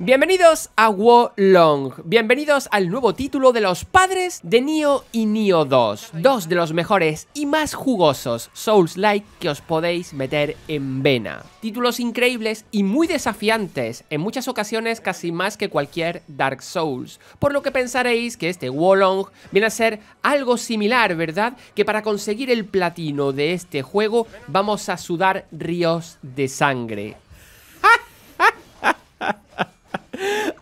Bienvenidos a Long, bienvenidos al nuevo título de los padres de Nioh y Nio 2, dos de los mejores y más jugosos Souls-like que os podéis meter en vena. Títulos increíbles y muy desafiantes, en muchas ocasiones casi más que cualquier Dark Souls, por lo que pensaréis que este Long viene a ser algo similar, ¿verdad? Que para conseguir el platino de este juego vamos a sudar ríos de sangre.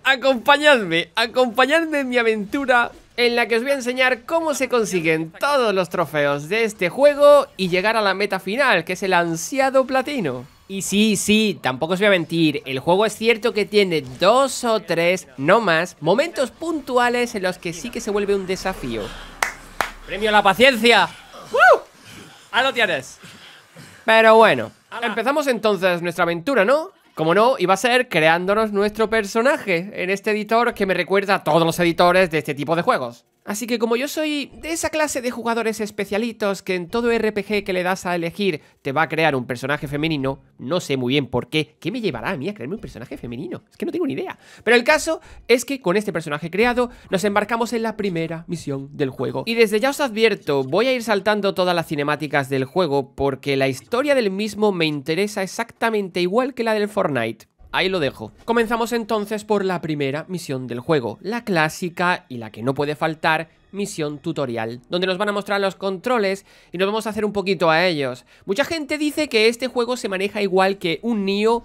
Acompañadme, acompañadme en mi aventura en la que os voy a enseñar cómo se consiguen todos los trofeos de este juego y llegar a la meta final, que es el ansiado platino. Y sí, sí, tampoco os voy a mentir, el juego es cierto que tiene dos o tres, no más, momentos puntuales en los que sí que se vuelve un desafío. ¡Premio a la paciencia! ¡Woo! ¡Ahí lo tienes! Pero bueno, empezamos entonces nuestra aventura, ¿no? Como no, iba a ser creándonos nuestro personaje en este editor que me recuerda a todos los editores de este tipo de juegos. Así que como yo soy de esa clase de jugadores especialitos que en todo RPG que le das a elegir te va a crear un personaje femenino, no sé muy bien por qué, ¿qué me llevará a mí a crearme un personaje femenino? Es que no tengo ni idea. Pero el caso es que con este personaje creado nos embarcamos en la primera misión del juego. Y desde ya os advierto, voy a ir saltando todas las cinemáticas del juego porque la historia del mismo me interesa exactamente igual que la del Fortnite. Ahí lo dejo. Comenzamos entonces por la primera misión del juego, la clásica y la que no puede faltar, misión tutorial, donde nos van a mostrar los controles y nos vamos a hacer un poquito a ellos. Mucha gente dice que este juego se maneja igual que un Nioh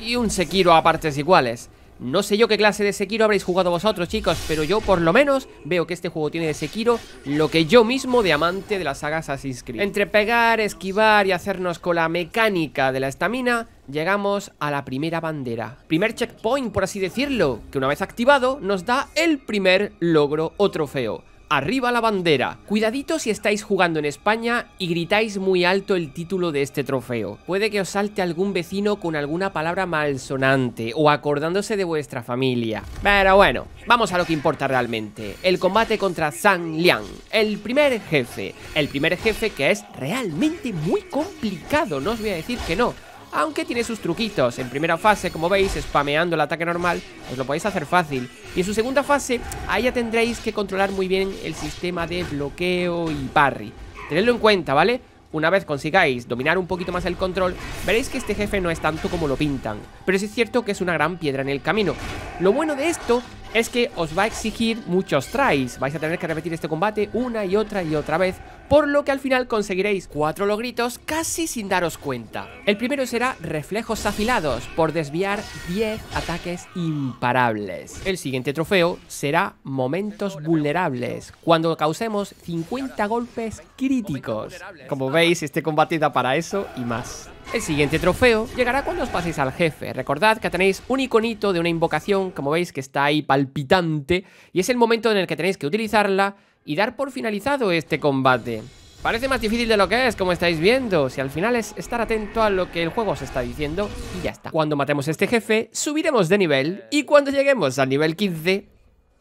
y un Sekiro a partes iguales. No sé yo qué clase de Sekiro habréis jugado vosotros, chicos, pero yo por lo menos veo que este juego tiene de Sekiro lo que yo mismo de amante de las sagas Assassin's Creed. Entre pegar, esquivar y hacernos con la mecánica de la estamina, llegamos a la primera bandera. Primer checkpoint, por así decirlo, que una vez activado nos da el primer logro o trofeo arriba la bandera. Cuidadito si estáis jugando en España y gritáis muy alto el título de este trofeo. Puede que os salte algún vecino con alguna palabra malsonante o acordándose de vuestra familia. Pero bueno, vamos a lo que importa realmente. El combate contra Zhang Liang, el primer jefe. El primer jefe que es realmente muy complicado, no os voy a decir que no aunque tiene sus truquitos. En primera fase, como veis, spameando el ataque normal, os lo podéis hacer fácil. Y en su segunda fase, ahí ya tendréis que controlar muy bien el sistema de bloqueo y parry. Tenedlo en cuenta, ¿vale? Una vez consigáis dominar un poquito más el control, veréis que este jefe no es tanto como lo pintan, pero sí es cierto que es una gran piedra en el camino. Lo bueno de esto es que os va a exigir muchos tries. Vais a tener que repetir este combate una y otra y otra vez, por lo que al final conseguiréis cuatro logritos casi sin daros cuenta. El primero será reflejos afilados, por desviar 10 ataques imparables. El siguiente trofeo será momentos vulnerables, cuando causemos 50 golpes críticos. Como veis, este combate da para eso y más. El siguiente trofeo llegará cuando os paséis al jefe. Recordad que tenéis un iconito de una invocación, como veis que está ahí palpitante, y es el momento en el que tenéis que utilizarla y dar por finalizado este combate. Parece más difícil de lo que es, como estáis viendo. Si al final es estar atento a lo que el juego os está diciendo y ya está. Cuando matemos a este jefe, subiremos de nivel y cuando lleguemos al nivel 15,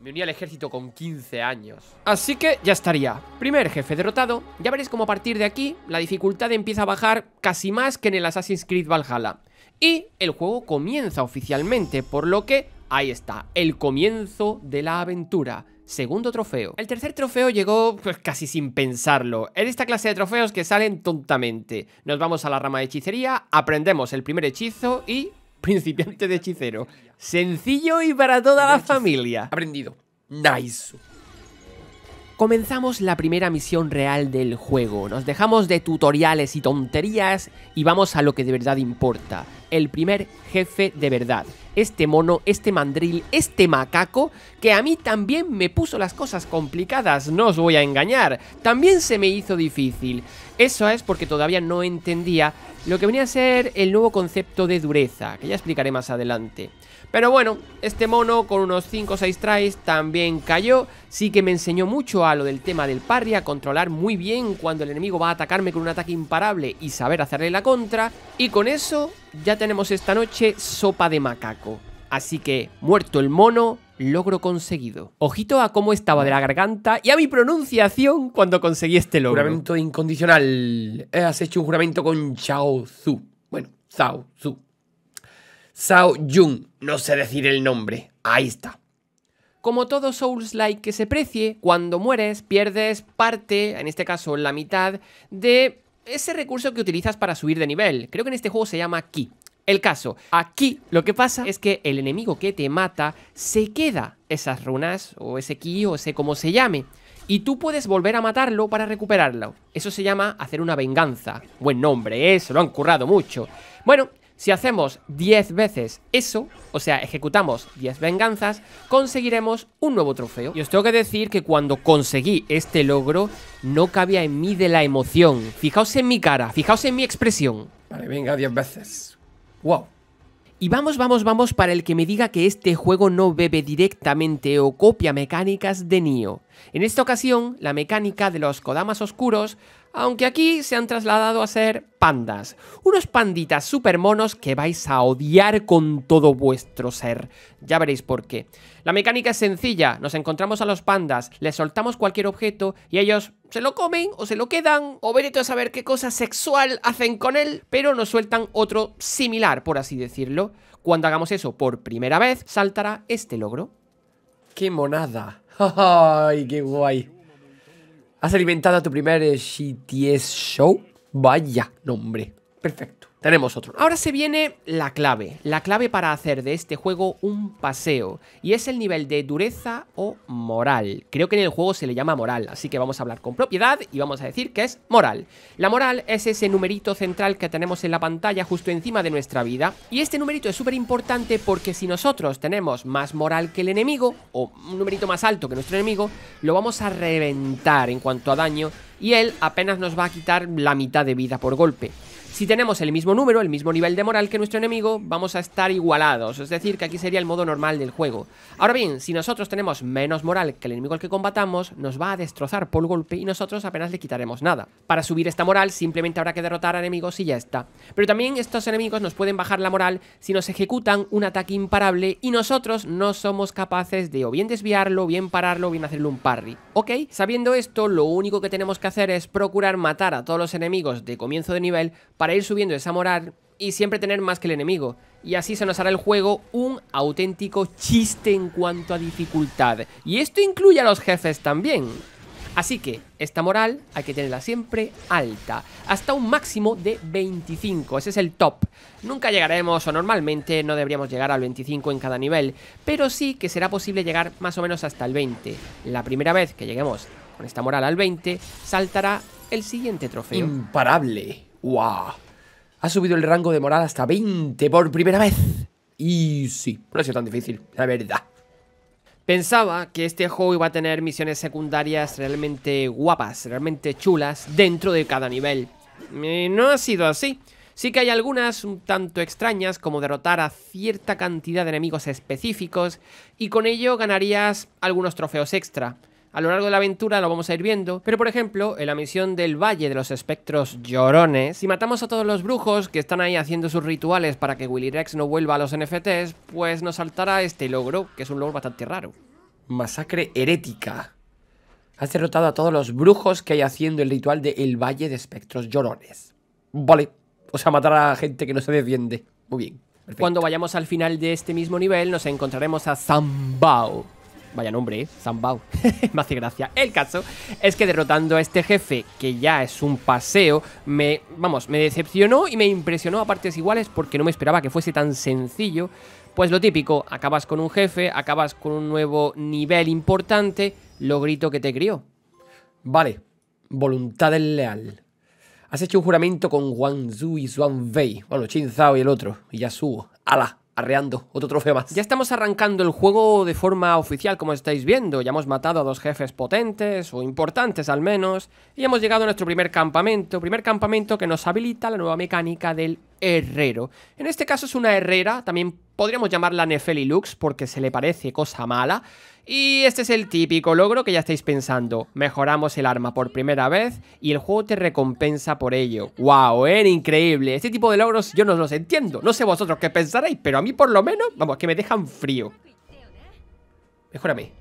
me uní al ejército con 15 años. Así que ya estaría. Primer jefe derrotado. Ya veréis cómo a partir de aquí la dificultad empieza a bajar casi más que en el Assassin's Creed Valhalla. Y el juego comienza oficialmente, por lo que ahí está, el comienzo de la aventura. Segundo trofeo. El tercer trofeo llegó pues, casi sin pensarlo. En esta clase de trofeos que salen tontamente. Nos vamos a la rama de hechicería, aprendemos el primer hechizo y principiante de hechicero. Sencillo y para toda la familia. Aprendido. Nice. Comenzamos la primera misión real del juego, nos dejamos de tutoriales y tonterías y vamos a lo que de verdad importa, el primer jefe de verdad, este mono, este mandril, este macaco, que a mí también me puso las cosas complicadas, no os voy a engañar, también se me hizo difícil, eso es porque todavía no entendía lo que venía a ser el nuevo concepto de dureza, que ya explicaré más adelante. Pero bueno, este mono con unos 5 o 6 tries también cayó, sí que me enseñó mucho a lo del tema del parry, a controlar muy bien cuando el enemigo va a atacarme con un ataque imparable y saber hacerle la contra. Y con eso ya tenemos esta noche sopa de macaco. Así que, muerto el mono, logro conseguido. Ojito a cómo estaba de la garganta y a mi pronunciación cuando conseguí este logro. Juramento incondicional. Has hecho un juramento con Chao Zhu. Bueno, Zhao Zhu, Zhao Yun. No sé decir el nombre. Ahí está. Como todo Souls-like que se precie, cuando mueres pierdes parte, en este caso la mitad, de ese recurso que utilizas para subir de nivel. Creo que en este juego se llama Ki. El caso, aquí lo que pasa es que el enemigo que te mata se queda esas runas o ese ki o ese como se llame y tú puedes volver a matarlo para recuperarlo. Eso se llama hacer una venganza. Buen nombre, eso, lo han currado mucho. Bueno, si hacemos 10 veces eso, o sea, ejecutamos 10 venganzas, conseguiremos un nuevo trofeo. Y os tengo que decir que cuando conseguí este logro, no cabía en mí de la emoción. Fijaos en mi cara, fijaos en mi expresión. Vale, venga, 10 veces. Wow. Y vamos, vamos, vamos para el que me diga que este juego no bebe directamente o copia mecánicas de Nio. En esta ocasión, la mecánica de los Kodamas Oscuros aunque aquí se han trasladado a ser pandas, unos panditas super monos que vais a odiar con todo vuestro ser. Ya veréis por qué. La mecánica es sencilla, nos encontramos a los pandas, les soltamos cualquier objeto y ellos se lo comen o se lo quedan o todo a saber qué cosa sexual hacen con él, pero nos sueltan otro similar, por así decirlo. Cuando hagamos eso por primera vez, saltará este logro. ¡Qué monada! ¡Ay, qué guay! ¿Has alimentado tu primer eh, GTS show? Vaya nombre. Perfecto. Tenemos otro. Ahora se viene la clave, la clave para hacer de este juego un paseo, y es el nivel de dureza o moral. Creo que en el juego se le llama moral, así que vamos a hablar con propiedad y vamos a decir que es moral. La moral es ese numerito central que tenemos en la pantalla justo encima de nuestra vida, y este numerito es súper importante porque si nosotros tenemos más moral que el enemigo, o un numerito más alto que nuestro enemigo, lo vamos a reventar en cuanto a daño, y él apenas nos va a quitar la mitad de vida por golpe. Si tenemos el mismo número, el mismo nivel de moral que nuestro enemigo, vamos a estar igualados, es decir, que aquí sería el modo normal del juego. Ahora bien, si nosotros tenemos menos moral que el enemigo al que combatamos, nos va a destrozar por golpe y nosotros apenas le quitaremos nada. Para subir esta moral simplemente habrá que derrotar a enemigos y ya está. Pero también estos enemigos nos pueden bajar la moral si nos ejecutan un ataque imparable y nosotros no somos capaces de o bien desviarlo, o bien pararlo, o bien hacerle un parry. ¿Ok? Sabiendo esto, lo único que tenemos que hacer es procurar matar a todos los enemigos de comienzo de nivel para ir subiendo esa moral y siempre tener más que el enemigo. Y así se nos hará el juego un auténtico chiste en cuanto a dificultad. Y esto incluye a los jefes también. Así que esta moral hay que tenerla siempre alta, hasta un máximo de 25, ese es el top. Nunca llegaremos, o normalmente no deberíamos llegar al 25 en cada nivel, pero sí que será posible llegar más o menos hasta el 20. La primera vez que lleguemos con esta moral al 20, saltará el siguiente trofeo. Imparable. ¡Wow! Ha subido el rango de moral hasta 20 por primera vez. Y sí, no ha sido tan difícil, la verdad. Pensaba que este juego iba a tener misiones secundarias realmente guapas, realmente chulas, dentro de cada nivel. no ha sido así. Sí que hay algunas un tanto extrañas, como derrotar a cierta cantidad de enemigos específicos, y con ello ganarías algunos trofeos extra. A lo largo de la aventura lo vamos a ir viendo, pero por ejemplo, en la misión del Valle de los Espectros Llorones, si matamos a todos los brujos que están ahí haciendo sus rituales para que Willy Rex no vuelva a los NFTs, pues nos saltará este logro, que es un logro bastante raro. Masacre herética. Has derrotado a todos los brujos que hay haciendo el ritual de El Valle de Espectros Llorones. Vale, o sea, matar a gente que no se defiende. Muy bien. Cuando vayamos al final de este mismo nivel, nos encontraremos a Zambao. Vaya nombre, ¿eh? Zambao. me hace gracia. El caso es que derrotando a este jefe, que ya es un paseo, me, vamos, me decepcionó y me impresionó a partes iguales porque no me esperaba que fuese tan sencillo. Pues lo típico, acabas con un jefe, acabas con un nuevo nivel importante, lo grito que te crió. Vale, voluntad del leal. Has hecho un juramento con Wang Zhu y Zhuang Wei, bueno, Chin Zhao y el otro, y ya subo. ¡Hala! otro trofeo más. Ya estamos arrancando el juego de forma oficial, como estáis viendo. Ya hemos matado a dos jefes potentes, o importantes al menos, y hemos llegado a nuestro primer campamento. Primer campamento que nos habilita la nueva mecánica del herrero. En este caso es una herrera, también podríamos llamarla Nefelilux porque se le parece cosa mala. Y este es el típico logro que ya estáis pensando. Mejoramos el arma por primera vez y el juego te recompensa por ello. ¡Wow! ¿eh? Increíble. Este tipo de logros yo no los entiendo. No sé vosotros qué pensaréis, pero a mí por lo menos, vamos, que me dejan frío. Mejórame.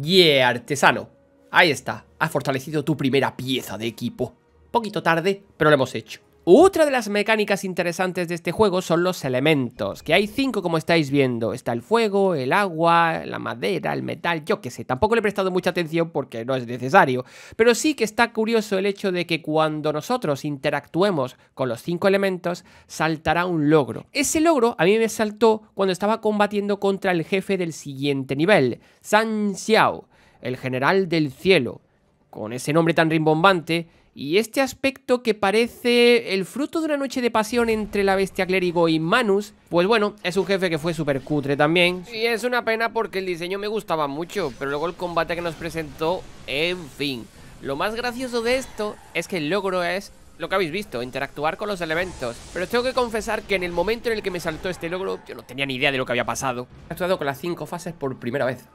Yeah, artesano. Ahí está. Has fortalecido tu primera pieza de equipo. Poquito tarde, pero lo hemos hecho. Otra de las mecánicas interesantes de este juego son los elementos, que hay cinco como estáis viendo. Está el fuego, el agua, la madera, el metal, yo qué sé. Tampoco le he prestado mucha atención porque no es necesario. Pero sí que está curioso el hecho de que cuando nosotros interactuemos con los cinco elementos, saltará un logro. Ese logro a mí me saltó cuando estaba combatiendo contra el jefe del siguiente nivel, San Xiao, el general del cielo. Con ese nombre tan rimbombante, y este aspecto que parece el fruto de una noche de pasión entre la bestia clérigo y Manus, pues bueno, es un jefe que fue súper cutre también. Y es una pena porque el diseño me gustaba mucho, pero luego el combate que nos presentó, en fin. Lo más gracioso de esto es que el logro es lo que habéis visto, interactuar con los elementos. Pero tengo que confesar que en el momento en el que me saltó este logro, yo no tenía ni idea de lo que había pasado. He actuado con las cinco fases por primera vez.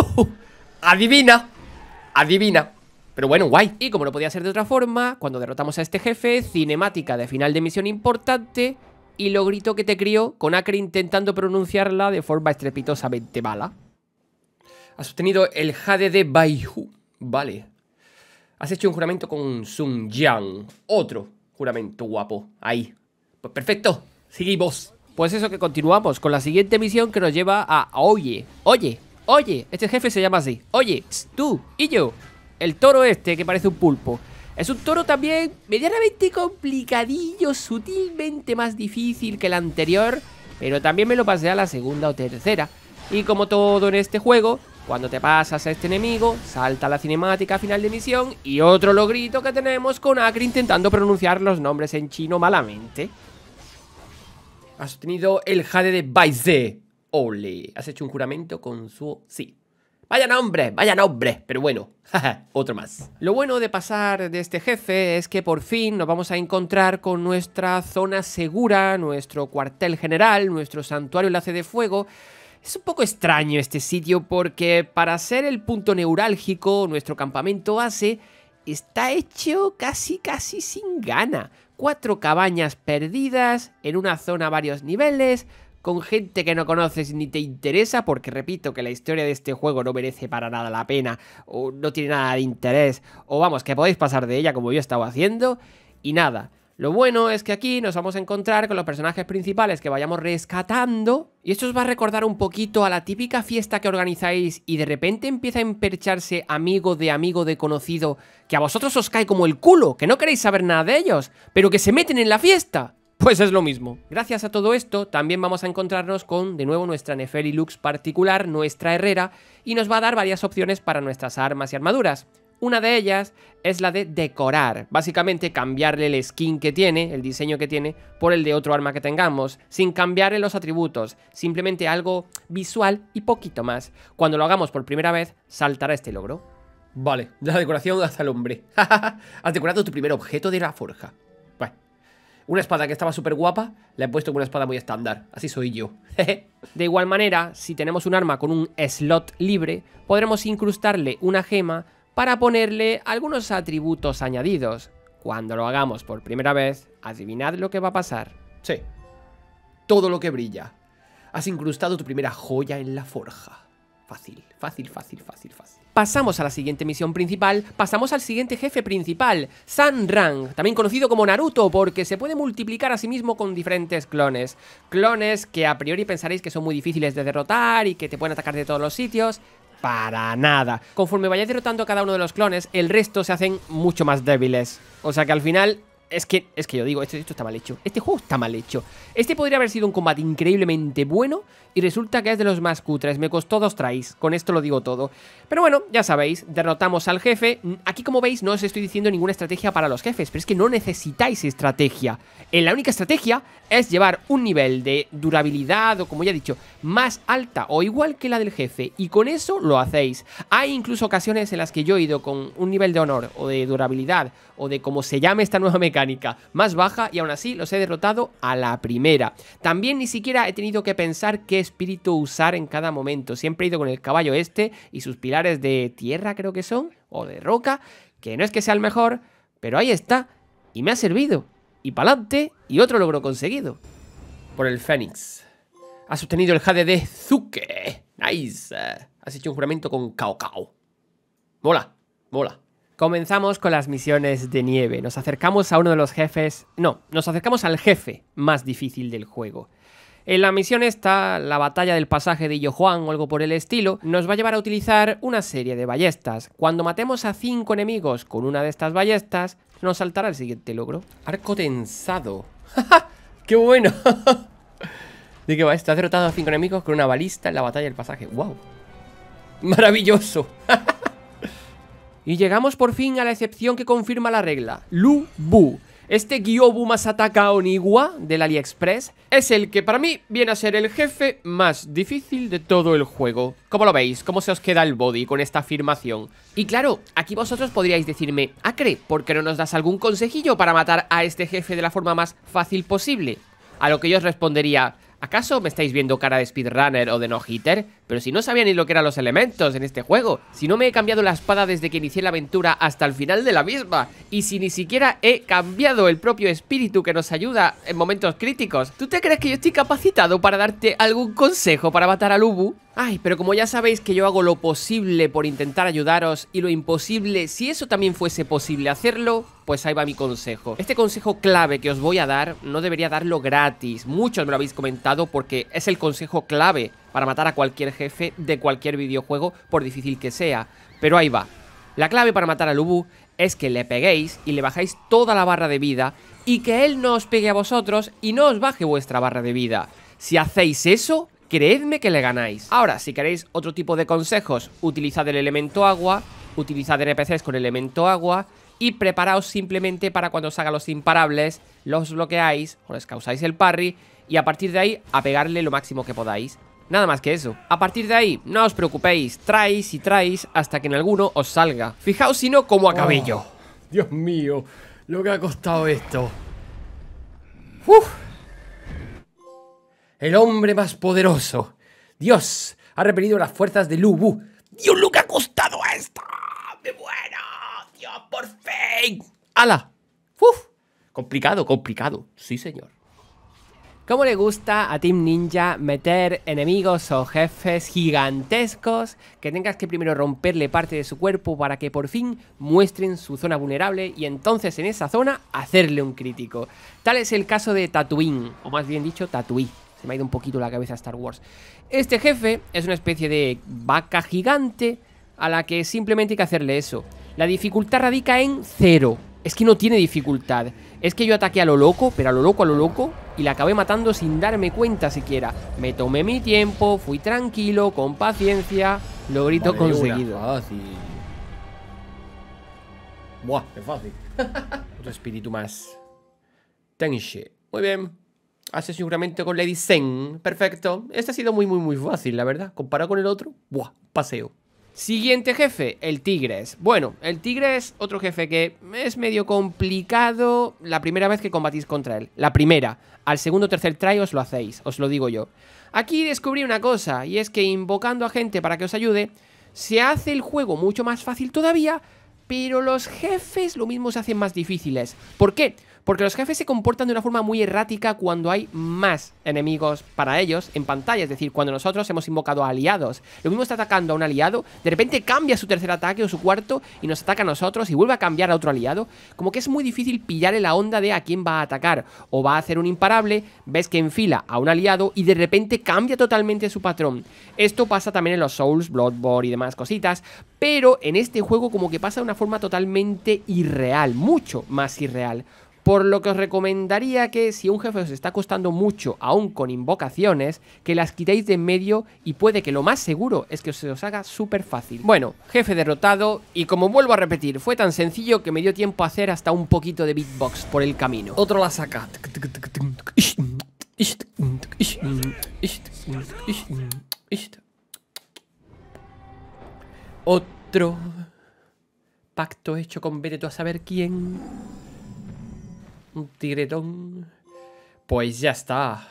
¡Adivina! ¡Adivina! Pero bueno, guay. Y como no podía ser de otra forma, cuando derrotamos a este jefe, cinemática de final de misión importante y lo grito que te crió con Acre intentando pronunciarla de forma estrepitosamente mala. Has obtenido el Jade de Baihu. Vale. Has hecho un juramento con Sun Yang. Otro juramento guapo. Ahí. Pues perfecto. Seguimos. Pues eso que continuamos con la siguiente misión que nos lleva a Oye. Oye. Oye. Este jefe se llama así. Oye. tú y yo el toro este, que parece un pulpo. Es un toro también medianamente complicadillo, sutilmente más difícil que el anterior, pero también me lo pasé a la segunda o tercera. Y como todo en este juego, cuando te pasas a este enemigo, salta la cinemática final de misión y otro logrito que tenemos con Acre intentando pronunciar los nombres en chino malamente. Has obtenido el jade de Baize. Ole, has hecho un juramento con su sí. Vaya nombre, vaya nombre, pero bueno, otro más. Lo bueno de pasar de este jefe es que por fin nos vamos a encontrar con nuestra zona segura, nuestro cuartel general, nuestro santuario enlace de fuego. Es un poco extraño este sitio porque para ser el punto neurálgico, nuestro campamento base está hecho casi casi sin gana. Cuatro cabañas perdidas, en una zona a varios niveles, con gente que no conoces ni te interesa, porque repito que la historia de este juego no merece para nada la pena, o no tiene nada de interés, o vamos, que podéis pasar de ella como yo estaba haciendo, y nada. Lo bueno es que aquí nos vamos a encontrar con los personajes principales que vayamos rescatando y esto os va a recordar un poquito a la típica fiesta que organizáis y de repente empieza a empercharse amigo de amigo de conocido que a vosotros os cae como el culo, que no queréis saber nada de ellos, pero que se meten en la fiesta. Pues es lo mismo. Gracias a todo esto, también vamos a encontrarnos con, de nuevo, nuestra Neferi Lux particular, nuestra herrera, y nos va a dar varias opciones para nuestras armas y armaduras. Una de ellas es la de decorar, básicamente cambiarle el skin que tiene, el diseño que tiene, por el de otro arma que tengamos, sin cambiarle los atributos, simplemente algo visual y poquito más. Cuando lo hagamos por primera vez, saltará este logro. Vale, de la decoración hasta el hombre. Has decorado tu primer objeto de la forja. Una espada que estaba súper guapa, la he puesto con una espada muy estándar. Así soy yo. de igual manera, si tenemos un arma con un slot libre, podremos incrustarle una gema para ponerle algunos atributos añadidos. Cuando lo hagamos por primera vez, adivinad lo que va a pasar. Sí. Todo lo que brilla. Has incrustado tu primera joya en la forja. Fácil, fácil, fácil, fácil, fácil. Pasamos a la siguiente misión principal, pasamos al siguiente jefe principal, Rang. también conocido como Naruto porque se puede multiplicar a sí mismo con diferentes clones. Clones que a priori pensaréis que son muy difíciles de derrotar y que te pueden atacar de todos los sitios, para nada. Conforme vayáis derrotando a cada uno de los clones, el resto se hacen mucho más débiles. O sea que al final es que, es que yo digo, esto, esto está mal hecho. Este juego está mal hecho. Este podría haber sido un combate increíblemente bueno y resulta que es de los más cutres. Me costó dos traéis con esto lo digo todo. Pero bueno, ya sabéis, derrotamos al jefe. Aquí como veis no os estoy diciendo ninguna estrategia para los jefes, pero es que no necesitáis estrategia. Eh, la única estrategia es llevar un nivel de durabilidad o como ya he dicho, más alta o igual que la del jefe y con eso lo hacéis. Hay incluso ocasiones en las que yo he ido con un nivel de honor o de durabilidad o de como se llame esta nueva mecánica más baja y aún así los he derrotado a la primera. También ni siquiera he tenido que pensar qué espíritu usar en cada momento. Siempre he ido con el caballo este y sus pilares de tierra creo que son, o de roca, que no es que sea el mejor, pero ahí está. Y me ha servido. Y pa'lante, y otro logro conseguido. Por el Fénix. Ha sostenido el jade de Zuke. Nice. Has hecho un juramento con Cao Cao. Mola, mola. Comenzamos con las misiones de nieve. Nos acercamos a uno de los jefes... No, nos acercamos al jefe más difícil del juego. En eh, la misión está la batalla del pasaje de Illo Juan o algo por el estilo, nos va a llevar a utilizar una serie de ballestas. Cuando matemos a cinco enemigos con una de estas ballestas, nos saltará el siguiente logro. Arco tensado. ¡Qué bueno! ¿De qué va esto? Has derrotado a cinco enemigos con una balista en la batalla del pasaje. ¡Wow! ¡Maravilloso! Y llegamos por fin a la excepción que confirma la regla, Lu Bu. Este Gyobu Masataka Oniwa del AliExpress es el que para mí viene a ser el jefe más difícil de todo el juego. ¿Cómo lo veis? ¿Cómo se os queda el body con esta afirmación? Y claro, aquí vosotros podríais decirme, Acre, ¿por qué no nos das algún consejillo para matar a este jefe de la forma más fácil posible? A lo que yo os respondería, ¿acaso me estáis viendo cara de speedrunner o de no-hitter? Pero si no sabía ni lo que eran los elementos en este juego, si no me he cambiado la espada desde que inicié la aventura hasta el final de la misma, y si ni siquiera he cambiado el propio espíritu que nos ayuda en momentos críticos, ¿tú te crees que yo estoy capacitado para darte algún consejo para matar al Ubu? Ay, pero como ya sabéis que yo hago lo posible por intentar ayudaros y lo imposible, si eso también fuese posible hacerlo, pues ahí va mi consejo. Este consejo clave que os voy a dar no debería darlo gratis, muchos me lo habéis comentado porque es el consejo clave para matar a cualquier jefe de cualquier videojuego, por difícil que sea. Pero ahí va. La clave para matar al Ubu es que le peguéis y le bajáis toda la barra de vida y que él no os pegue a vosotros y no os baje vuestra barra de vida. Si hacéis eso, creedme que le ganáis. Ahora, si queréis otro tipo de consejos, utilizad el elemento agua, utilizad NPCs con elemento agua y preparaos simplemente para cuando os haga los imparables, los bloqueáis o les causáis el parry y a partir de ahí a pegarle lo máximo que podáis. Nada más que eso. A partir de ahí, no os preocupéis, traéis y traéis hasta que en alguno os salga. Fijaos si no como a cabello. Oh, Dios mío, lo que ha costado esto. El hombre más poderoso. Dios, ha repelido las fuerzas de Lubu. Dios, lo que ha costado esto. Me bueno! Dios, por fin. ¡Hala! Uf. Complicado, complicado. Sí, señor. ¿Cómo le gusta a Team Ninja meter enemigos o jefes gigantescos que tengas que primero romperle parte de su cuerpo para que por fin muestren su zona vulnerable y entonces en esa zona hacerle un crítico? Tal es el caso de Tatooine, o más bien dicho Tatuí. Se me ha ido un poquito la cabeza Star Wars. Este jefe es una especie de vaca gigante a la que simplemente hay que hacerle eso. La dificultad radica en cero. Es que no tiene dificultad. Es que yo ataqué a lo loco, pero a lo loco, a lo loco, y la acabé matando sin darme cuenta siquiera. Me tomé mi tiempo, fui tranquilo, con paciencia, logrito conseguido. Fácil. Ah, buah, qué fácil. Otro espíritu más. Tenshi. Muy bien. Hace seguramente con Lady Zen. Perfecto. Este ha sido muy, muy, muy fácil, la verdad. Comparado con el otro, buah, paseo. Siguiente jefe, el Tigres. Bueno, el Tigres, otro jefe que es medio complicado la primera vez que combatís contra él. La primera. Al segundo o tercer try os lo hacéis, os lo digo yo. Aquí descubrí una cosa, y es que invocando a gente para que os ayude, se hace el juego mucho más fácil todavía, pero los jefes lo mismo se hacen más difíciles. ¿Por qué? porque los jefes se comportan de una forma muy errática cuando hay más enemigos para ellos en pantalla, es decir, cuando nosotros hemos invocado a aliados. Lo mismo está atacando a un aliado, de repente cambia su tercer ataque o su cuarto y nos ataca a nosotros y vuelve a cambiar a otro aliado. Como que es muy difícil pillarle la onda de a quién va a atacar o va a hacer un imparable, ves que enfila a un aliado y de repente cambia totalmente su patrón. Esto pasa también en los Souls, Bloodborne y demás cositas, pero en este juego como que pasa de una forma totalmente irreal, mucho más irreal. Por lo que os recomendaría que si un jefe os está costando mucho, aún con invocaciones, que las quitéis de en medio y puede que lo más seguro es que se os haga súper fácil. Bueno, jefe derrotado y como vuelvo a repetir, fue tan sencillo que me dio tiempo a hacer hasta un poquito de beatbox por el camino. Otro la saca. Otro pacto hecho con vete a saber quién un tigretón. Pues ya está.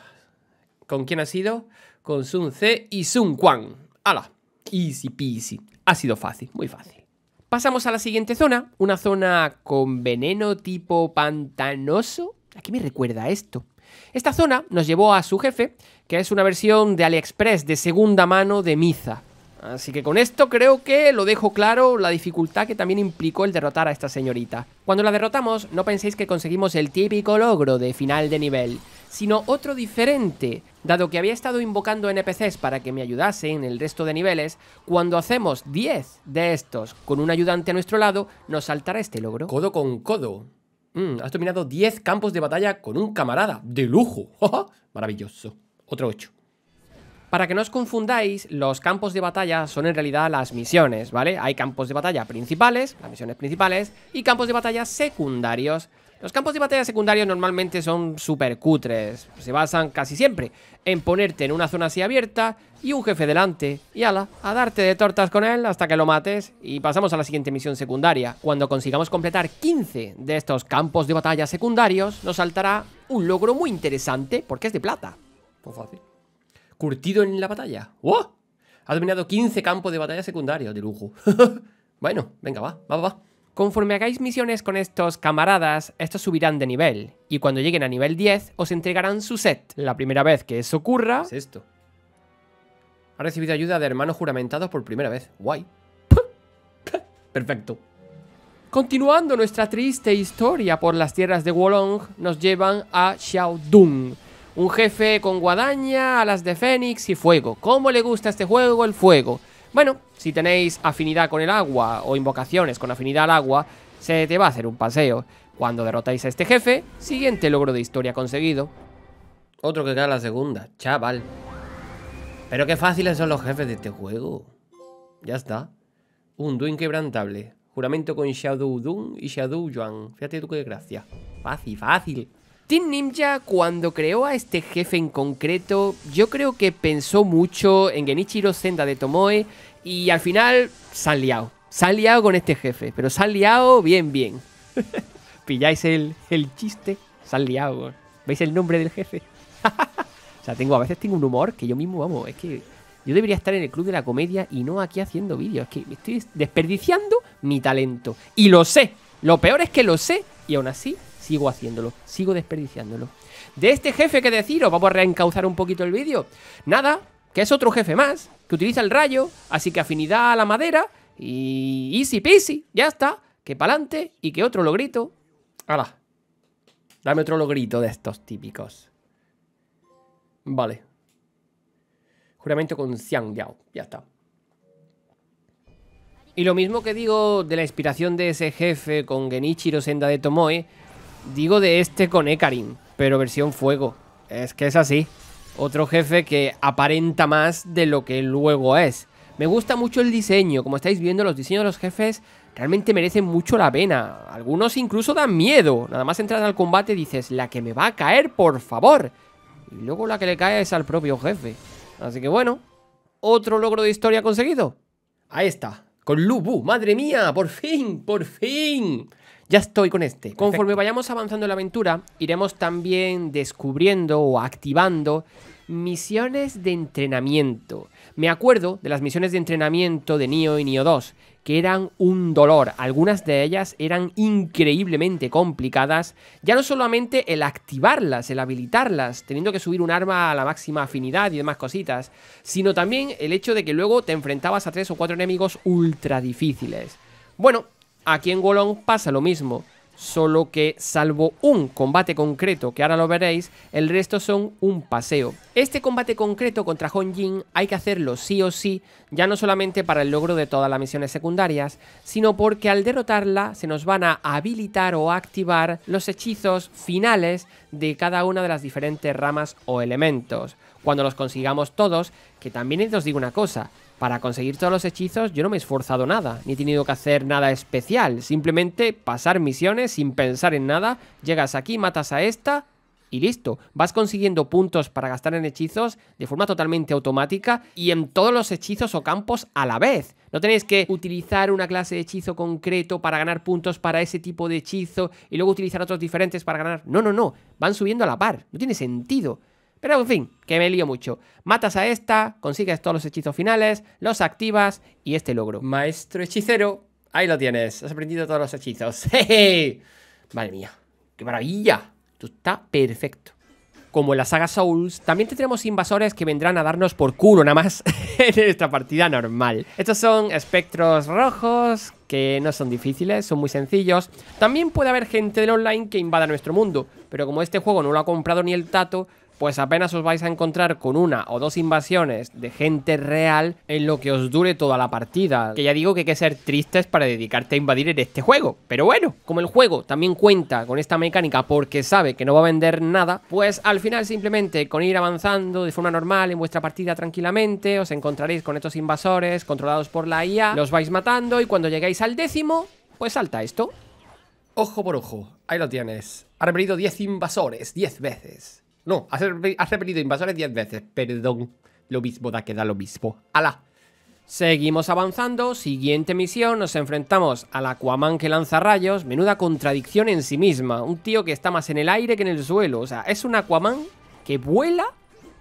¿Con quién ha sido? Con Sun C y Sun Quan. ¡Hala! Easy peasy. Ha sido fácil, muy fácil. Pasamos a la siguiente zona, una zona con veneno tipo pantanoso. Aquí me recuerda esto. Esta zona nos llevó a su jefe, que es una versión de AliExpress de segunda mano de Miza. Así que con esto creo que lo dejo claro la dificultad que también implicó el derrotar a esta señorita. Cuando la derrotamos, no penséis que conseguimos el típico logro de final de nivel, sino otro diferente. Dado que había estado invocando NPCs para que me ayudasen en el resto de niveles, cuando hacemos 10 de estos con un ayudante a nuestro lado, nos saltará este logro. Codo con codo. Mm, has dominado 10 campos de batalla con un camarada. ¡De lujo! ¡Maravilloso! Otro 8. Para que no os confundáis, los campos de batalla son en realidad las misiones, ¿vale? Hay campos de batalla principales, las misiones principales, y campos de batalla secundarios. Los campos de batalla secundarios normalmente son súper cutres, se basan casi siempre en ponerte en una zona así abierta y un jefe delante, y ala, a darte de tortas con él hasta que lo mates, y pasamos a la siguiente misión secundaria. Cuando consigamos completar 15 de estos campos de batalla secundarios, nos saltará un logro muy interesante, porque es de plata. fácil curtido en la batalla. ¡Wow! Ha dominado 15 campos de batalla secundarios, de lujo. bueno, venga, va, va, va. Conforme hagáis misiones con estos camaradas, estos subirán de nivel, y cuando lleguen a nivel 10 os entregarán su set. La primera vez que eso ocurra... es esto? Ha recibido ayuda de hermanos juramentados por primera vez. Guay. Perfecto. Continuando nuestra triste historia por las tierras de Wolong, nos llevan a Xiaodong. Un jefe con guadaña, alas de fénix y fuego. ¿Cómo le gusta este juego el fuego? Bueno, si tenéis afinidad con el agua o invocaciones con afinidad al agua, se te va a hacer un paseo. Cuando derrotáis a este jefe, siguiente logro de historia conseguido. Otro que queda la segunda, chaval. Pero qué fáciles son los jefes de este juego. Ya está. Un duin inquebrantable. Juramento con Shadow Dun y Shadow Yuan. Fíjate tú qué gracia. Fácil, fácil. Team Ninja cuando creó a este jefe en concreto, yo creo que pensó mucho en Genichiro Senda de Tomoe y al final se han liado. Se han liado con este jefe, pero se han liado bien, bien. ¿Pilláis el, chiste? Se han liado. ¿Veis el nombre del jefe? o sea, tengo, a veces tengo un humor que yo mismo, vamos, es que yo debería estar en el club de la comedia y no aquí haciendo vídeos. Es que me estoy desperdiciando mi talento. Y lo sé. Lo peor es que lo sé y aún así sigo haciéndolo, sigo desperdiciándolo. De este jefe que deciros, vamos a reencauzar un poquito el vídeo. Nada, que es otro jefe más, que utiliza el rayo, así que afinidad a la madera y easy peasy, ya está, que pa'lante y que otro logrito. ¡Hala! Dame otro logrito de estos típicos. Vale. Juramento con Xiang Yao, ya está. Y lo mismo que digo de la inspiración de ese jefe con Genichiro Senda de Tomoe, Digo de este con Ekarim, pero versión fuego. Es que es así. Otro jefe que aparenta más de lo que luego es. Me gusta mucho el diseño. Como estáis viendo, los diseños de los jefes realmente merecen mucho la pena. Algunos incluso dan miedo. Nada más entrar al combate dices, la que me va a caer, por favor. Y luego la que le cae es al propio jefe. Así que bueno, otro logro de historia conseguido. Ahí está, con Lubu. Madre mía, por fin, por fin. Ya estoy con este. Conforme vayamos avanzando en la aventura, iremos también descubriendo o activando misiones de entrenamiento. Me acuerdo de las misiones de entrenamiento de Nio y Nio 2, que eran un dolor. Algunas de ellas eran increíblemente complicadas, ya no solamente el activarlas, el habilitarlas, teniendo que subir un arma a la máxima afinidad y demás cositas, sino también el hecho de que luego te enfrentabas a tres o cuatro enemigos ultra difíciles. Bueno, Aquí en Wolong pasa lo mismo, solo que salvo un combate concreto, que ahora lo veréis, el resto son un paseo. Este combate concreto contra Hong hay que hacerlo sí o sí, ya no solamente para el logro de todas las misiones secundarias, sino porque al derrotarla se nos van a habilitar o activar los hechizos finales de cada una de las diferentes ramas o elementos. Cuando los consigamos todos, que también os digo una cosa, para conseguir todos los hechizos yo no me he esforzado nada, ni he tenido que hacer nada especial, simplemente pasar misiones sin pensar en nada, llegas aquí, matas a esta y listo. Vas consiguiendo puntos para gastar en hechizos de forma totalmente automática y en todos los hechizos o campos a la vez. No tenéis que utilizar una clase de hechizo concreto para ganar puntos para ese tipo de hechizo y luego utilizar otros diferentes para ganar. No, no, no. Van subiendo a la par. No tiene sentido. Pero en fin, que me lío mucho. Matas a esta, consigues todos los hechizos finales, los activas y este logro. Maestro hechicero, ahí lo tienes. Has aprendido todos los hechizos. Madre mía, qué maravilla. tú está perfecto. Como en la saga Souls, también tendremos invasores que vendrán a darnos por culo nada más en esta partida normal. Estos son espectros rojos que no son difíciles, son muy sencillos. También puede haber gente del online que invada nuestro mundo, pero como este juego no lo ha comprado ni el tato, pues apenas os vais a encontrar con una o dos invasiones de gente real en lo que os dure toda la partida. Que ya digo que hay que ser tristes para dedicarte a invadir en este juego. Pero bueno, como el juego también cuenta con esta mecánica porque sabe que no va a vender nada, pues al final simplemente con ir avanzando de forma normal en vuestra partida tranquilamente, os encontraréis con estos invasores controlados por la IA, los vais matando y cuando lleguéis al décimo, pues salta esto. Ojo por ojo, ahí lo tienes. Ha venido 10 invasores, 10 veces. No, has, repetido invasores 10 veces. Perdón. Lo mismo da que da lo mismo. ¡Hala! Seguimos avanzando, siguiente misión, nos enfrentamos al Aquaman que lanza rayos, menuda contradicción en sí misma, un tío que está más en el aire que en el suelo, o sea, es un Aquaman que vuela,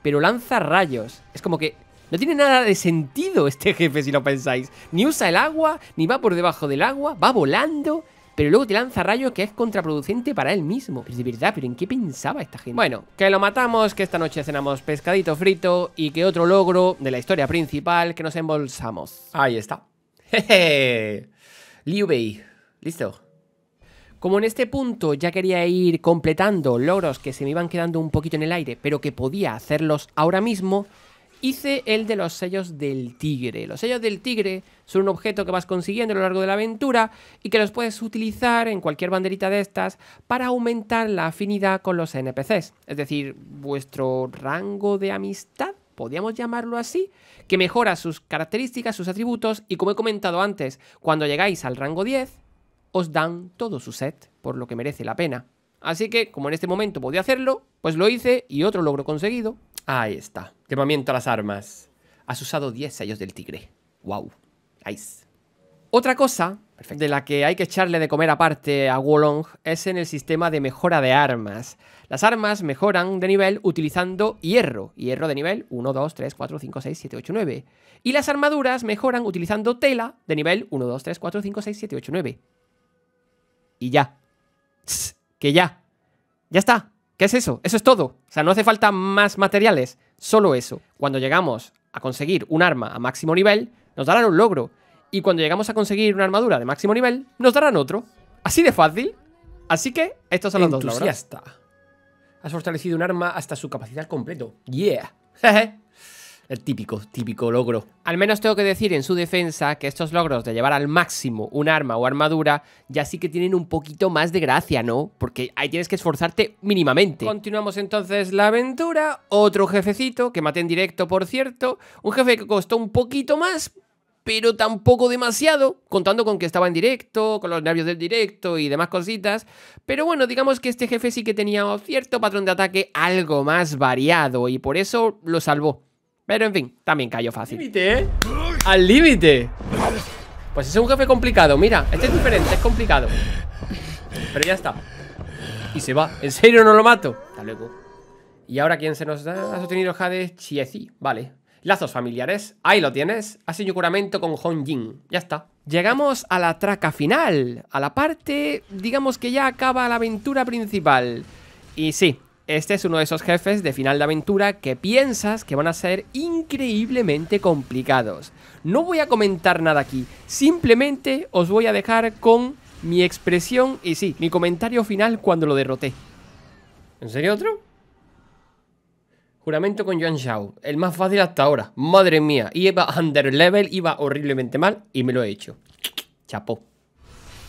pero lanza rayos, es como que no tiene nada de sentido este jefe si lo pensáis, ni usa el agua, ni va por debajo del agua, va volando, pero luego te lanza rayo que es contraproducente para él mismo. Es de verdad, ¿pero en qué pensaba esta gente? Bueno, que lo matamos, que esta noche cenamos pescadito frito y que otro logro de la historia principal que nos embolsamos. Ahí está. Jeje. Liu Bei. Listo. Como en este punto ya quería ir completando logros que se me iban quedando un poquito en el aire, pero que podía hacerlos ahora mismo, hice el de los sellos del tigre. Los sellos del tigre son un objeto que vas consiguiendo a lo largo de la aventura y que los puedes utilizar en cualquier banderita de estas para aumentar la afinidad con los NPCs, es decir, vuestro rango de amistad. Podríamos llamarlo así, que mejora sus características, sus atributos, y como he comentado antes, cuando llegáis al rango 10, os dan todo su set, por lo que merece la pena. Así que, como en este momento podía hacerlo, pues lo hice y otro logro conseguido, Ahí está. Llamamiento a las armas. Has usado 10 sellos del tigre. Wow. Nice. Otra cosa de la que hay que echarle de comer aparte a Wolong es en el sistema de mejora de armas. Las armas mejoran de nivel utilizando hierro. Hierro de nivel 1, 2, 3, 4, 5, 6, 7, 8, 9. Y las armaduras mejoran utilizando tela de nivel 1, 2, 3, 4, 5, 6, 7, 8, 9. Y ya. Que ya. Ya está. ¿Qué es eso? Eso es todo. O sea, no hace falta más materiales, solo eso. Cuando llegamos a conseguir un arma a máximo nivel, nos darán un logro. Y cuando llegamos a conseguir una armadura de máximo nivel, nos darán otro. Así de fácil. Así que estos son los dos logros. Has fortalecido un arma hasta su capacidad completo. Yeah. El típico, típico logro. Al menos tengo que decir en su defensa que estos logros de llevar al máximo un arma o armadura ya sí que tienen un poquito más de gracia, ¿no? Porque ahí tienes que esforzarte mínimamente. Continuamos entonces la aventura. Otro jefecito que maté en directo, por cierto. Un jefe que costó un poquito más, pero tampoco demasiado, contando con que estaba en directo, con los nervios del directo y demás cositas. Pero bueno, digamos que este jefe sí que tenía cierto patrón de ataque algo más variado y por eso lo salvó. Pero en fin, también cayó fácil. ¿Límite? ¿eh? ¡Al límite! Pues es un jefe complicado, mira. Este es diferente, es complicado. Pero ya está. Y se va. ¿En serio no lo mato? Hasta luego. Y ahora, ¿quién se nos da? ha sostenido Jade Chiezi? Vale. Lazos familiares. Ahí lo tienes. Ha sido curamento juramento con Jin Ya está. Llegamos a la traca final. A la parte, digamos que ya acaba la aventura principal. Y sí, este es uno de esos jefes de final de aventura que piensas que van a ser increíblemente complicados. No voy a comentar nada aquí, simplemente os voy a dejar con mi expresión y sí, mi comentario final cuando lo derroté. ¿En serio otro? Juramento con Yuan Shao, el más fácil hasta ahora. Madre mía, iba under level, iba horriblemente mal y me lo he hecho. Chapó.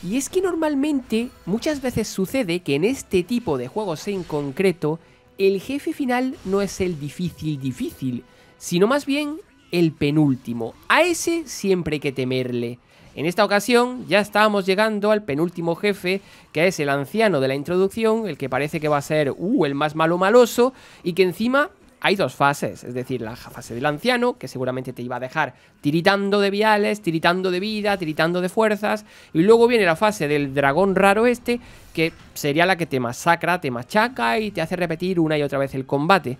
Y es que normalmente muchas veces sucede que en este tipo de juegos en concreto, el jefe final no es el difícil difícil, sino más bien el penúltimo. A ese siempre hay que temerle. En esta ocasión ya estábamos llegando al penúltimo jefe, que es el anciano de la introducción, el que parece que va a ser uh, el más malo maloso, y que encima hay dos fases, es decir, la fase del anciano, que seguramente te iba a dejar tiritando de viales, tiritando de vida, tiritando de fuerzas, y luego viene la fase del dragón raro este, que sería la que te masacra, te machaca y te hace repetir una y otra vez el combate.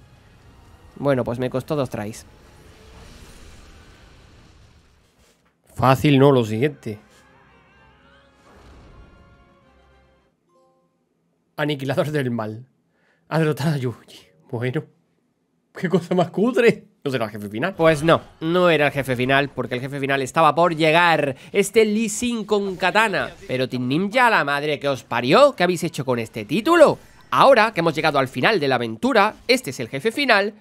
Bueno, pues me costó dos tries. Fácil, ¿no? Lo siguiente. Aniquilador del mal. Ha a Yuji. Bueno qué cosa más cutre. ¿No será el jefe final? Pues no, no era el jefe final, porque el jefe final estaba por llegar. Este Lee Sin con katana. Pero Team Ninja, la madre que os parió, ¿qué habéis hecho con este título? Ahora que hemos llegado al final de la aventura, este es el jefe final.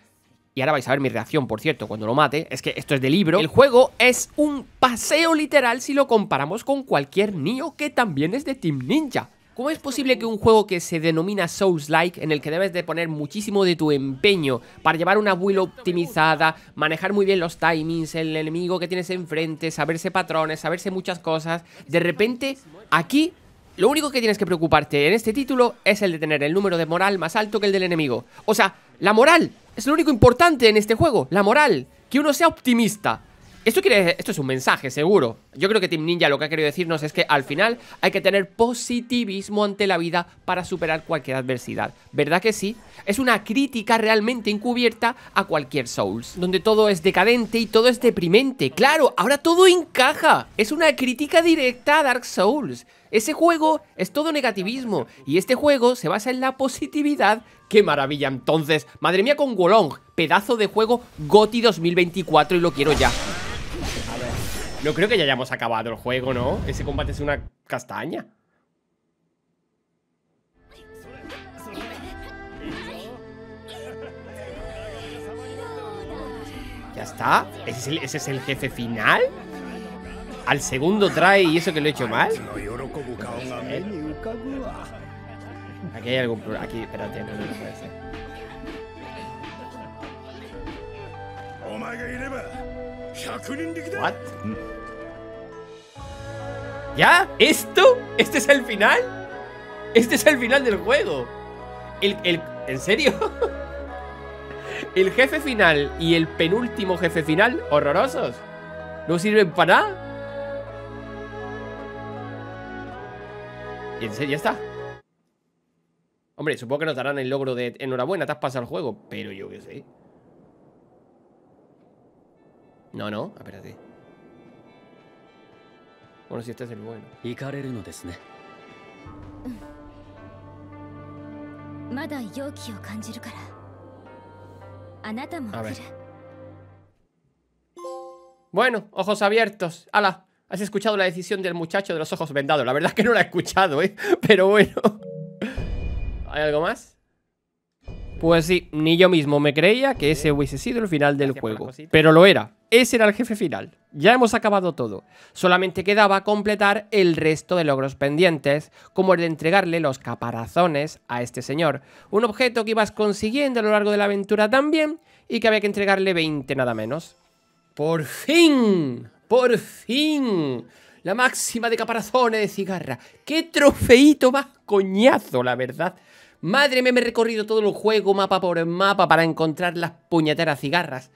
Y ahora vais a ver mi reacción, por cierto, cuando lo mate. Es que esto es de libro. El juego es un paseo literal si lo comparamos con cualquier nio que también es de Team Ninja. ¿Cómo es posible que un juego que se denomina Souls-like, en el que debes de poner muchísimo de tu empeño para llevar una build optimizada, manejar muy bien los timings, el enemigo que tienes enfrente, saberse patrones, saberse muchas cosas, de repente aquí lo único que tienes que preocuparte en este título es el de tener el número de moral más alto que el del enemigo. O sea, la moral es lo único importante en este juego, la moral, que uno sea optimista. Esto, es un mensaje, seguro. Yo creo que Team Ninja lo que ha querido decirnos es que al final hay que tener positivismo ante la vida para superar cualquier adversidad. ¿Verdad que sí? Es una crítica realmente encubierta a cualquier Souls, donde todo es decadente y todo es deprimente. Claro, ahora todo encaja. Es una crítica directa a Dark Souls. Ese juego es todo negativismo y este juego se basa en la positividad. ¡Qué maravilla entonces! Madre mía con Wolong, pedazo de juego GOTI 2024 y lo quiero ya. No creo que ya hayamos acabado el juego, ¿no? Ese combate es una castaña. Ya está. ¿Ese es el, jefe final? Al segundo trae y eso que lo he hecho mal. Aquí hay algún problema. Aquí, espérate, no, puede What? ¿Ya? ¿Esto? ¿Este es el final? Este es el final del juego el, ¿En serio? el jefe final y el penúltimo jefe final, horrorosos No sirven para nada ¿En serio? ¿Ya está? Hombre, supongo que notarán el logro de enhorabuena, te has pasado el juego, pero yo qué sé. No, no, espérate. Bueno, si este es el bueno. Bueno, ojos abiertos. ¡Hala! Has escuchado la decisión del muchacho de los ojos vendados. La verdad es que no la he escuchado, ¿eh? Pero bueno. ¿Hay algo más? Pues sí, ni yo mismo me creía que ese hubiese sido el final del juego. Pero lo era. Ese era el jefe final. Ya hemos acabado todo. Solamente quedaba completar el resto de logros pendientes, como el de entregarle los caparazones a este señor, un objeto que ibas consiguiendo a lo largo de la aventura también y que había que entregarle 20 nada menos. ¡Por fin! ¡Por fin! La máxima de caparazones de cigarra. ¡Qué trofeito más coñazo, la verdad! Madre mía, me he recorrido todo el juego mapa por mapa para encontrar las puñeteras cigarras.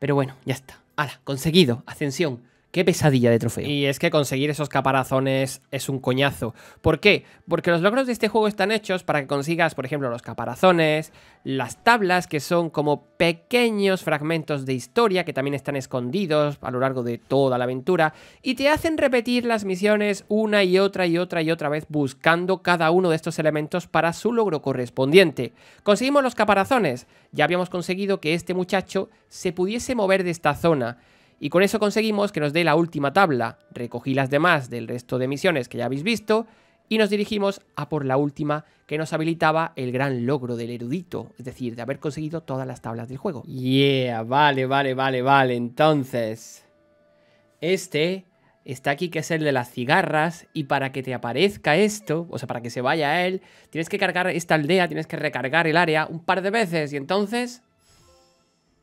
Pero bueno, ya está. ¡Hala! Conseguido. Ascensión. Qué pesadilla de trofeo. Y es que conseguir esos caparazones es un coñazo. ¿Por qué? Porque los logros de este juego están hechos para que consigas, por ejemplo, los caparazones, las tablas, que son como pequeños fragmentos de historia que también están escondidos a lo largo de toda la aventura, y te hacen repetir las misiones una y otra y otra y otra vez buscando cada uno de estos elementos para su logro correspondiente. Conseguimos los caparazones. Ya habíamos conseguido que este muchacho se pudiese mover de esta zona y con eso conseguimos que nos dé la última tabla. Recogí las demás del resto de misiones que ya habéis visto y nos dirigimos a por la última que nos habilitaba el gran logro del erudito, es decir, de haber conseguido todas las tablas del juego. Yeah, vale, vale, vale, vale. Entonces, este está aquí que es el de las cigarras y para que te aparezca esto, o sea, para que se vaya a él, tienes que cargar esta aldea, tienes que recargar el área un par de veces y entonces...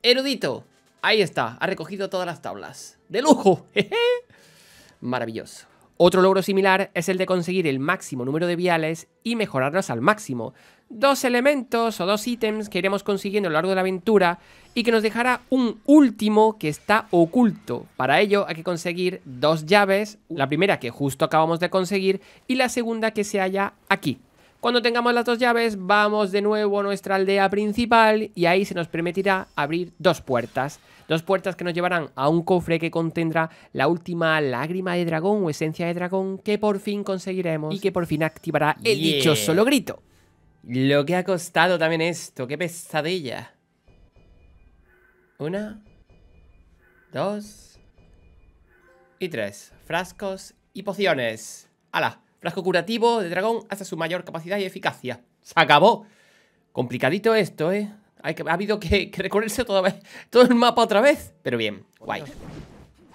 Erudito, Ahí está, ha recogido todas las tablas. ¡De lujo! Maravilloso. Otro logro similar es el de conseguir el máximo número de viales y mejorarlos al máximo. Dos elementos o dos ítems que iremos consiguiendo a lo largo de la aventura y que nos dejará un último que está oculto. Para ello hay que conseguir dos llaves, la primera que justo acabamos de conseguir y la segunda que se halla aquí. Cuando tengamos las dos llaves, vamos de nuevo a nuestra aldea principal y ahí se nos permitirá abrir dos puertas. Dos puertas que nos llevarán a un cofre que contendrá la última lágrima de dragón o esencia de dragón que por fin conseguiremos y que por fin activará el dicho solo grito. Lo que ha costado también esto, qué pesadilla. Una, dos y tres. Frascos y pociones. ¡Hala! Frasco curativo de dragón hasta su mayor capacidad y eficacia. ¡Se acabó! Complicadito esto, ¿eh? Hay que, ha habido que, recorrerse todo el mapa otra vez. Pero bien, guay.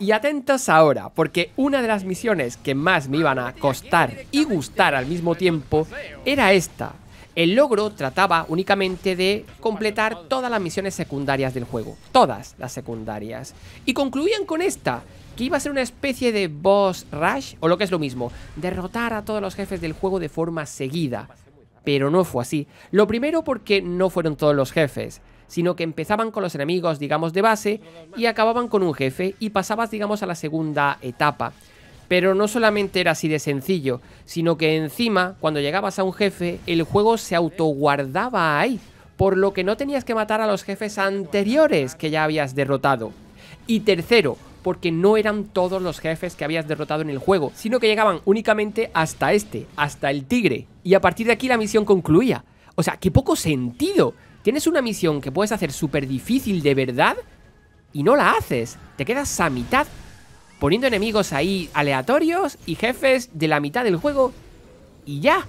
Y atentos ahora, porque una de las misiones que más me iban a costar y gustar al mismo tiempo era esta, el logro trataba únicamente de completar todas las misiones secundarias del juego, todas las secundarias, y concluían con esta, que iba a ser una especie de boss rush, o lo que es lo mismo, derrotar a todos los jefes del juego de forma seguida. Pero no fue así. Lo primero porque no fueron todos los jefes, sino que empezaban con los enemigos, digamos, de base, y acababan con un jefe, y pasabas, digamos, a la segunda etapa. Pero no solamente era así de sencillo, sino que encima, cuando llegabas a un jefe, el juego se autoguardaba ahí, por lo que no tenías que matar a los jefes anteriores que ya habías derrotado. Y tercero, porque no eran todos los jefes que habías derrotado en el juego, sino que llegaban únicamente hasta este, hasta el tigre. Y a partir de aquí la misión concluía. O sea, qué poco sentido. Tienes una misión que puedes hacer súper difícil de verdad y no la haces. Te quedas a mitad poniendo enemigos ahí aleatorios y jefes de la mitad del juego y ya.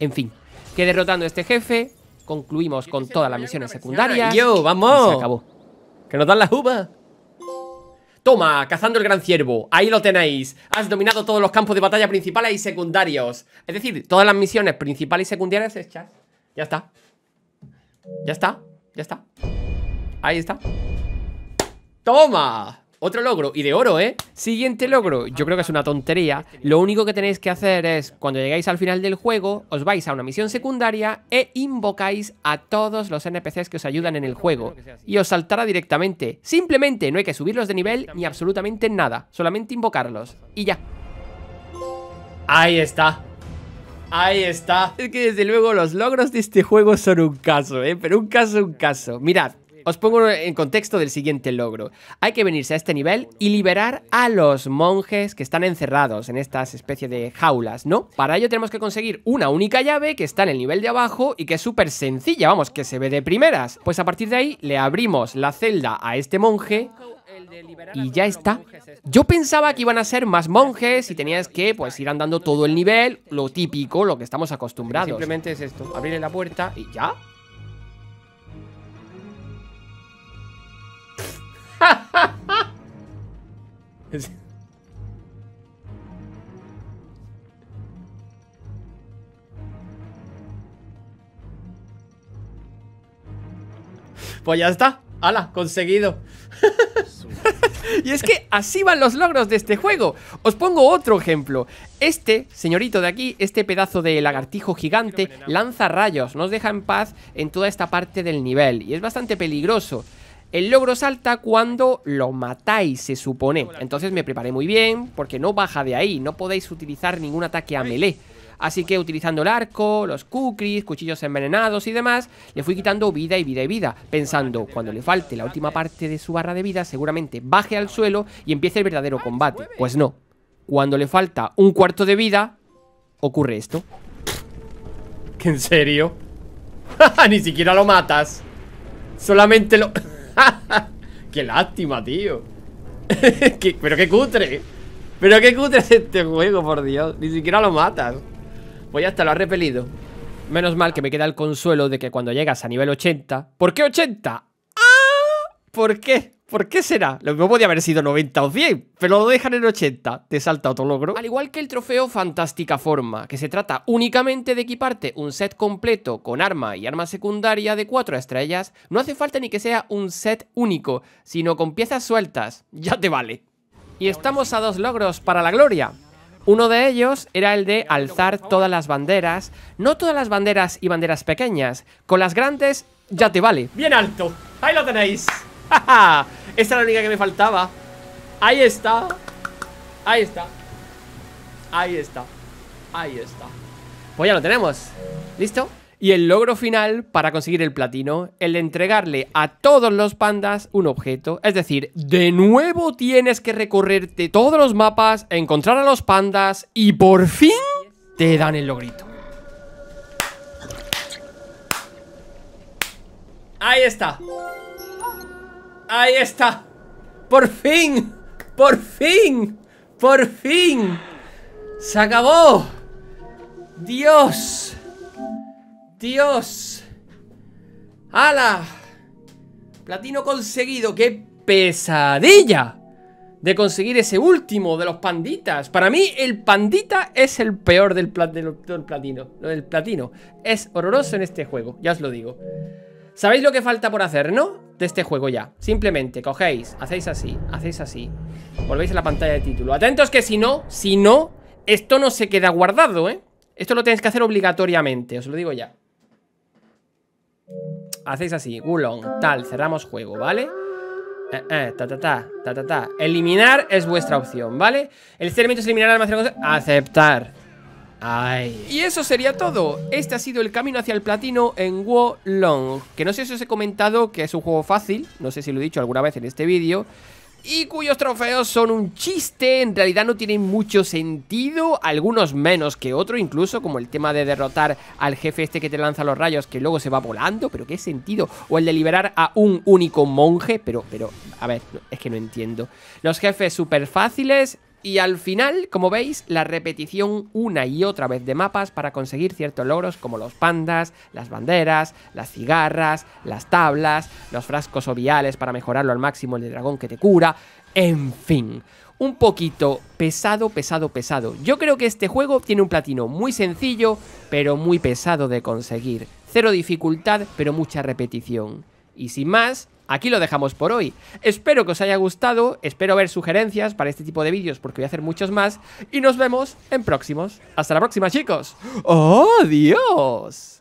En fin, que derrotando a este jefe concluimos con todas las misiones secundarias. ¡Yo, vamos! se acabó. ¡Que nos dan la uvas! Toma, cazando el gran ciervo, ahí lo tenéis Has dominado todos los campos de batalla principales y secundarios Es decir, todas las misiones principales y secundarias hechas Ya está Ya está, ya está Ahí está ¡Toma! Otro logro, y de oro, ¿eh? Siguiente logro, yo creo que es una tontería. Lo único que tenéis que hacer es, cuando llegáis al final del juego, os vais a una misión secundaria e invocáis a todos los NPCs que os ayudan en el juego. Y os saltará directamente. Simplemente no hay que subirlos de nivel ni absolutamente nada, solamente invocarlos. Y ya. Ahí está. Ahí está. Es que desde luego los logros de este juego son un caso, ¿eh? Pero un caso, un caso. Mirad, os pongo en contexto del siguiente logro. Hay que venirse a este nivel y liberar a los monjes que están encerrados en estas especie de jaulas, ¿no? Para ello tenemos que conseguir una única llave que está en el nivel de abajo y que es súper sencilla, vamos, que se ve de primeras. Pues a partir de ahí le abrimos la celda a este monje y ya está. Yo pensaba que iban a ser más monjes y tenías que pues ir andando todo el nivel, lo típico, lo que estamos acostumbrados. Simplemente es esto, abrirle la puerta y ya. Pues ya está. ala, Conseguido. y es que así van los logros de este juego. Os pongo otro ejemplo. Este señorito de aquí, este pedazo de lagartijo gigante, lanza rayos. Nos deja en paz en toda esta parte del nivel. Y es bastante peligroso. El logro salta cuando lo matáis, se supone. Entonces me preparé muy bien, porque no baja de ahí. No podéis utilizar ningún ataque a melee. Así que utilizando el arco, los kukris, cuchillos envenenados y demás, le fui quitando vida y vida y vida, pensando, cuando le falte la última parte de su barra de vida, seguramente baje al suelo y empiece el verdadero combate. Pues no. Cuando le falta un cuarto de vida, ocurre esto. ¿En serio? Ni siquiera lo matas. Solamente lo... qué lástima, tío. pero qué cutre. Pero qué cutre es este juego, por Dios. Ni siquiera lo matas. Pues ya hasta lo ha repelido. Menos mal que me queda el consuelo de que cuando llegas a nivel 80... ¿Por qué 80? ¡Ah! ¿Por qué? ¿Por qué será? Lo mismo podía haber sido 90 o 100, pero lo dejan en 80. Te salta otro logro. Al igual que el trofeo Fantástica Forma, que se trata únicamente de equiparte un set completo con arma y arma secundaria de 4 estrellas, no hace falta ni que sea un set único, sino con piezas sueltas. Ya te vale. Y estamos a dos logros para la gloria. Uno de ellos era el de alzar todas las banderas, no todas las banderas y banderas pequeñas, con las grandes ya te vale. Bien alto, ahí lo tenéis. ¡Ja, Esta es la única que me faltaba Ahí está Ahí está Ahí está Ahí está Pues ya lo tenemos ¿Listo? Y el logro final para conseguir el platino, el de entregarle a todos los pandas un objeto. Es decir, de nuevo tienes que recorrerte todos los mapas, encontrar a los pandas y por fin te dan el logrito. Ahí está. Ahí está. Por fin. Por fin. Por fin. Se acabó. Dios. Dios. ¡Hala! Platino conseguido. ¡Qué pesadilla! De conseguir ese último de los panditas. Para mí, el pandita es el peor del, del platino. platino es horroroso en este juego, ya os lo digo. ¿Sabéis lo que falta por hacer, no? De este juego ya. Simplemente cogéis, hacéis así, hacéis así. Volvéis a la pantalla de título. Atentos que si no, si no, esto no se queda guardado, ¿eh? Esto lo tenéis que hacer obligatoriamente, os lo digo ya. Hacéis así, gulón, tal, cerramos juego, ¿vale? Eh, eh, ta, ta, ta, ta, ta, ta. Eliminar es vuestra opción, ¿vale? El elemento es eliminar, almacenar, aceptar. Y eso sería todo. Este ha sido el camino hacia el platino en Wo Long. Que no sé si os he comentado que es un juego fácil, no sé si lo he dicho alguna vez en este vídeo. Y cuyos trofeos son un chiste, en realidad no tienen mucho sentido, algunos menos que otros incluso como el tema de derrotar al jefe este que te lanza los rayos, que luego se va volando, pero qué sentido, o el de liberar a un único monje, pero, pero, a ver, es que no entiendo. Los jefes súper fáciles, y al final, como veis, la repetición una y otra vez de mapas para conseguir ciertos logros como los pandas, las banderas, las cigarras, las tablas, los frascos oviales para mejorarlo al máximo el de dragón que te cura, en fin. Un poquito pesado, pesado, pesado. Yo creo que este juego tiene un platino muy sencillo, pero muy pesado de conseguir. Cero dificultad, pero mucha repetición. Y sin más, aquí lo dejamos por hoy. Espero que os haya gustado, espero ver sugerencias para este tipo de vídeos porque voy a hacer muchos más y nos vemos en próximos. Hasta la próxima, chicos. ¡Oh, Dios!